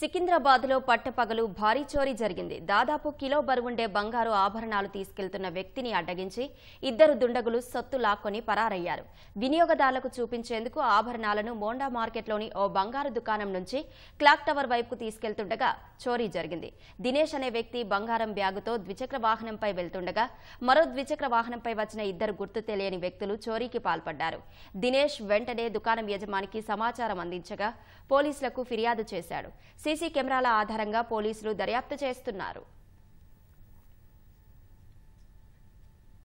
సికింద్రాబాద్ లో పట్టపగలు భారీ చోరీ జరిగింది దాదాపు కిలో బరువుండే బంగారు ఆభరణాలు తీసుకెళ్తున్న వ్యక్తిని అడ్డగించి ఇద్దరు దుండగులు సొత్తు లాక్కొని పరారయ్యారు వినియోగదారులకు చూపించేందుకు ఆభరణాలను మోండా మార్కెట్లోని ఓ బంగారు దుకాణం నుంచి క్లాక్ టవర్ వైపుకు తీసుకెళ్తుండగా చోరీ జరిగింది దినేష్ అనే వ్యక్తి బంగారం బ్యాగుతో ద్విచక్ర వాహనంపై వెళ్తుండగా మరో ద్విచక్ర వాహనంపై వచ్చిన ఇద్దరు గుర్తు తెలియని వ్యక్తులు చోరీకి పాల్పడ్డారు దినేష్ వెంటనే దుకాణం యజమానికి సమాచారం అందించగా పోలీసులకు ఫిర్యాదు చేశాడు సీసీ కెమెరాల ఆధారంగా పోలీసులు దర్యాప్తు చేస్తున్నారు